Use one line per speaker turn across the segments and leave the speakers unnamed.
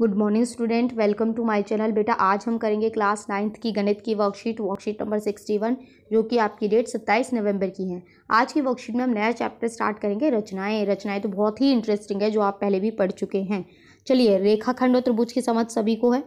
good morning student welcome to my channel बेटा आज हम करेंगे क्लास नाइन्थ की गणित की worksheet worksheet number sixty one जो कि आपकी डेट सत्ताईस नवंबर की है आज की वर्कशीट में हम नया चैप्टर स्टार्ट करेंगे रचनाएं रचनाएं तो बहुत ही इंटरेस्टिंग है जो आप पहले भी पढ़ चुके हैं चलिए रेखाखंड और त्रिभुज की समझ सभी को है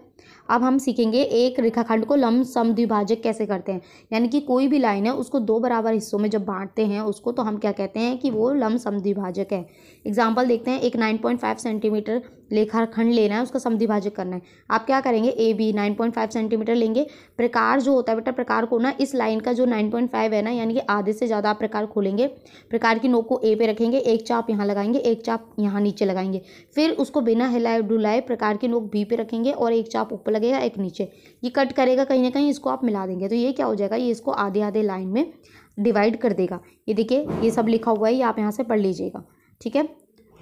अब हम सीखेंगे एक रेखाखंड को लम सम द्विभाजक कैसे करते हैं यानी कि कोई भी लाइन है उसको दो बराबर हिस्सों में जब बांटते हैं उसको तो हम क्या कहते हैं कि वो लम सम द्विभाजक है एग्जाम्पल देखते हैं एक नाइन पॉइंट फाइव सेंटीमीटर रेखाखंड लेना है उसका द्विभाजक करना है आप क्या करेंगे A B nine point five centimetre लेंगे प्रकार जो होता है बेटा प्रकार को ना इस लाइन का जो नाइन पॉइंट फाइव है ना यानी कि आधे से ज़्यादा आप प्रकार खोलेंगे प्रकार की नोक को ए पे रखेंगे एक चाप यहाँ लगाएंगे एक चाप यहाँ नीचे लगाएंगे फिर उसको बिना हिलाए डुलाए प्रकार की नोक बी पे रखेंगे और एक चाप आप ऊपर लगेगा एक नीचे ये कट करेगा कहीं ना कहीं इसको आप मिला देंगे तो ये क्या हो जाएगा ये इसको आधे आधे लाइन में डिवाइड कर देगा ये देखिए ये सब लिखा हुआ है ये आप यहाँ से पढ़ लीजिएगा ठीक है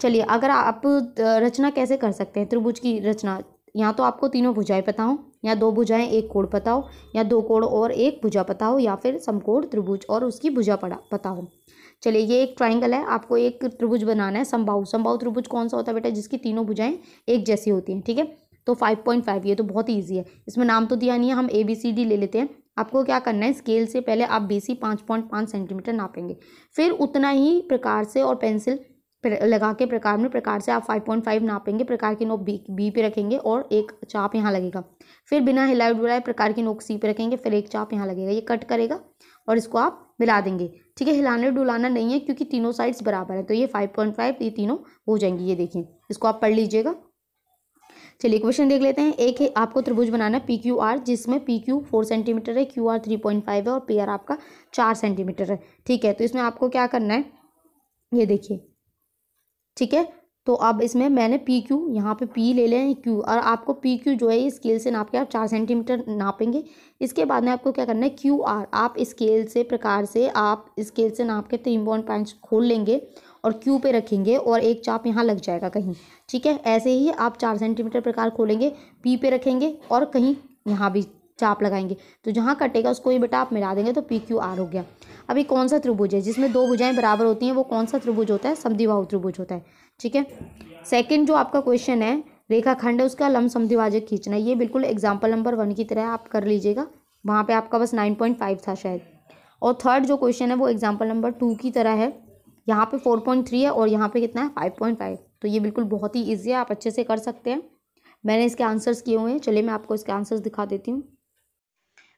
चलिए अगर आप रचना कैसे कर सकते हैं त्रिभुज की रचना या तो आपको तीनों भुजाएं पता हो या दो भुजाएं एक कोड़ पता हो या दो कोड़ और एक भुजा पता हो या फिर समकोण त्रिभुज और उसकी भुजा पड़ा पता हो चलिए ये एक ट्राइंगल है आपको एक त्रिभुज बनाना है संभाव संभाव त्रिभुज कौन सा होता है बेटा जिसकी तीनों भुजाएं एक जैसी होती हैं ठीक है तो फाइव पॉइंट फाइव ये तो बहुत ही ईजी है इसमें नाम तो दिया नहीं है हम ए बी सी डी ले लेते हैं आपको क्या करना है स्केल से पहले आप बी सी पाँच पॉइंट पाँच सेंटीमीटर नापेंगे फिर उतना ही प्रकार से और पेंसिल लगा के प्रकार में प्रकार से आप 5.5 नापेंगे प्रकार की नोक बी बी पे रखेंगे और एक चाप यहाँ लगेगा फिर बिना हिलाए डुलाए प्रकार की नोक सी पे रखेंगे फिर एक चाप यहाँ लगेगा ये कट करेगा और इसको आप मिला देंगे ठीक है हिलाने डुलाना नहीं है क्योंकि तीनों साइड्स बराबर है तो ये 5.5 ये तीनों हो जाएंगी ये देखिए इसको आप पढ़ लीजिएगा चलिए क्वेश्चन देख लेते हैं एक है आपको त्रिभुज बनाना है पी क्यू आर जिसमें पी क्यू फोर सेंटीमीटर है Q R three point five है और पी आर आपका चार सेंटीमीटर है ठीक है तो इसमें आपको क्या करना है ये देखिए ठीक है तो अब इसमें मैंने पी क्यू यहाँ पर पी ले लें क्यू और आपको पी क्यू जो है स्केल से नाप के आप चार सेंटीमीटर नापेंगे इसके बाद में आपको क्या करना है क्यू आर आप स्केल से प्रकार से आप स्केल से नाप के तीन पॉइंट पाँच खोल लेंगे और क्यू पे रखेंगे और एक चाप यहाँ लग जाएगा कहीं ठीक है ऐसे ही आप चार सेंटीमीटर प्रकार खोलेंगे पी पे रखेंगे और कहीं यहाँ भी चाप लगाएंगे तो जहाँ कटेगा उसको ही बेटा आप मिला देंगे तो पी क्यू आर हो गया अभी कौन सा त्रिभुज है जिसमें दो भुजाएं बराबर होती हैं वो कौन सा त्रिभुज होता है समद्विबाहु त्रिभुज होता है ठीक है सेकंड जो आपका क्वेश्चन है रेखाखंड है उसका लम समद्विभाजक खींचना ये बिल्कुल एग्जाम्पल नंबर वन की तरह आप कर लीजिएगा वहाँ पर आपका बस नाइन पॉइंट फाइव था शायद और थर्ड जो क्वेश्चन है वो एग्जाम्पल नंबर टू की तरह है यहाँ पर फोर पॉइंट थ्री है और यहाँ पर कितना है फाइव पॉइंट फाइव तो ये बिल्कुल बहुत ही ईजी है आप अच्छे से कर सकते हैं मैंने इसके आंसर्स किए हुए हैं चलिए मैं आपको इसके आंसर्स दिखा देती हूँ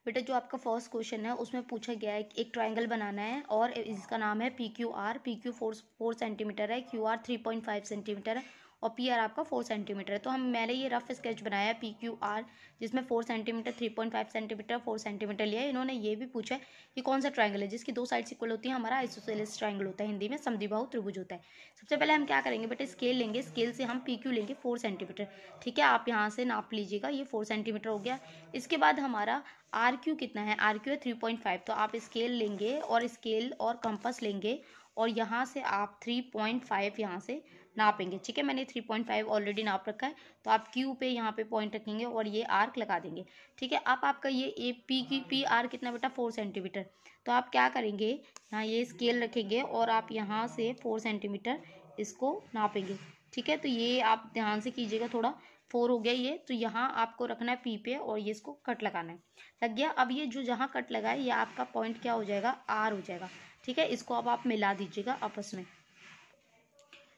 बेटा जो आपका फर्स्ट क्वेश्चन है उसमें पूछा गया है एक ट्राइंगल बनाना है और इसका नाम है P Q R P Q four four centimetre है Q R three point five centimetre है और पी आर आपका फोर सेंटीमीटर है तो हम मैंने ये रफ स्केच बनाया है पी क्यू आर जिसमें four centimetre three point five centimetre four centimetre लिया है इन्होंने ये भी पूछा है कि कौन सा ट्राइंगल है जिसकी दो साइड्स इक्वल होती है हमारा आइसोसेलिस ट्राइंगल होता है हिंदी में समदिबाहु त्रिभुज होता है सबसे पहले हम क्या करेंगे बेटे स्केल लेंगे स्केल से हम पी क्यू लेंगे फोर सेंटीमीटर ठीक है आप यहाँ से नाप लीजिएगा ये फोर सेंटीमीटर हो गया इसके बाद हमारा आर क्यू कितना है आर क्यू है थ्री पॉइंट फाइव तो आप स्केल लेंगे और स्केल और कंपस लेंगे और यहाँ से आप थ्री पॉइंट फाइव यहाँ से नापेंगे ठीक है मैंने थ्री पॉइंट फाइव ऑलरेडी नाप रखा है तो आप क्यू पे यहाँ पे पॉइंट रखेंगे और ये आर्क लगा देंगे ठीक है आप आपका ये ए पी की पी आर कितना बेटा फोर सेंटीमीटर तो आप क्या करेंगे यहाँ ये स्केल रखेंगे और आप यहाँ से फोर सेंटीमीटर इसको नापेंगे ठीक है तो ये आप ध्यान से कीजिएगा थोड़ा फोर हो गया ये तो यहाँ आपको रखना है पी पे और ये इसको कट लगाना है लग गया अब ये जो जहाँ कट लगा है ये आपका पॉइंट क्या हो जाएगा आर हो जाएगा ठीक है इसको अब आप मिला दीजिएगा आपस में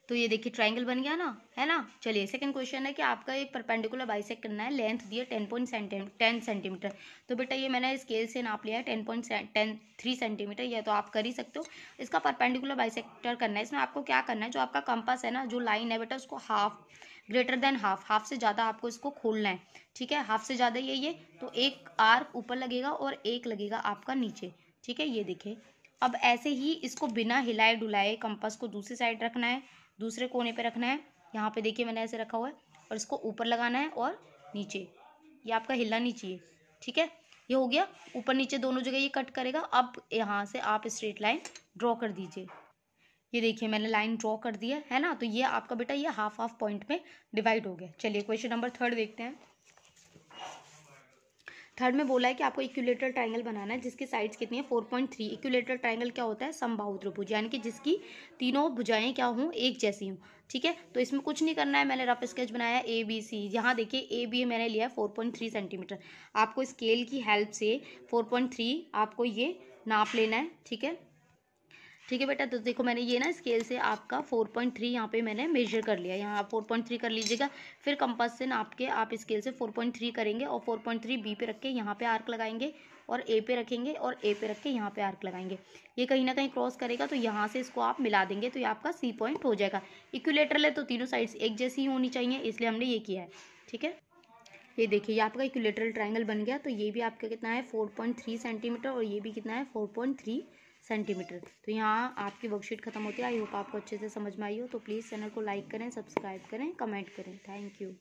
तो ये देखिए ट्राइंगल बन गया ना है ना चलिए सेकंड क्वेश्चन है कि आपका एक परपेंडिकुलर बाइसेक करना है लेंथ दिया ten point centi ten centimetre तो बेटा ये मैंने स्केल से नाप लिया है ten point ten three centimetre यह तो आप कर ही सकते हो इसका परपेंडिकुलर बाइसेक्टर करना है इसमें आपको क्या करना है जो आपका कंपास है ना जो लाइन है बेटा उसको half greater than half half से ज़्यादा आपको इसको खोलना है ठीक है हाफ से ज़्यादा ये ये तो एक आर्क ऊपर लगेगा और एक लगेगा आपका नीचे ठीक है ये देखिए अब ऐसे ही इसको बिना हिलाए डुलाए कंपास को दूसरी साइड रखना है दूसरे कोने पे रखना है यहाँ पे देखिए मैंने ऐसे रखा हुआ है और इसको ऊपर लगाना है और नीचे ये आपका हिलना नहीं चाहिए ठीक है ये हो गया ऊपर नीचे दोनों जगह ये कट करेगा अब यहाँ से आप स्ट्रेट लाइन ड्रॉ कर दीजिए ये देखिए मैंने लाइन ड्रॉ कर दिया है ना तो ये आपका बेटा ये हाफ हाफ पॉइंट में डिवाइड हो गया चलिए क्वेश्चन नंबर थर्ड देखते हैं थर्ड में बोला है कि आपको इक्यूलेटर ट्राइंगल बनाना है जिसकी साइड्स कितनी है four point three equilateral triangle क्या होता है संभाव त्रिभुज यानी कि जिसकी तीनों भुजाएं क्या हों एक जैसी हों ठीक है तो इसमें कुछ नहीं करना है मैंने रफ स्केच बनाया ए बी सी यहाँ देखिए ए बी मैंने लिया है फोर पॉइंट थ्री सेंटीमीटर आपको स्केल की हेल्प से फोर पॉइंट थ्री आपको ये नाप लेना है ठीक है ठीक है बेटा तो देखो मैंने ये ना स्केल से आपका फोर पॉइंट थ्री यहाँ पे मैंने मेजर कर लिया यहाँ आप फोर पॉइंट थ्री कर लीजिएगा फिर कंपास से नाप के आप स्केल से फोर पॉइंट थ्री करेंगे और फोर पॉइंट थ्री बी पे रख के यहाँ पे आर्क लगाएंगे और ए पे रखेंगे और ए पे रख के यहाँ पे आर्क लगाएंगे ये कहीं ना कहीं क्रॉस करेगा तो यहाँ से इसको आप मिला देंगे तो ये आपका सी पॉइंट हो जाएगा इक्यूलेटर है तो तीनों साइड्स एक जैसी ही होनी चाहिए इसलिए हमने ये किया है ठीक है ये देखिए ये आपका इक्विलेटरल ट्राइंगल बन गया तो ये भी आपका कितना है फोर पॉइंट थ्री सेंटीमीटर और ये भी कितना है फोर पॉइंट थ्री सेंटीमीटर तो यहाँ आपकी वर्कशीट खत्म होती है आई होप आपको अच्छे से समझ में आई हो तो प्लीज़ चैनल को लाइक करें सब्सक्राइब करें कमेंट करें थैंक यू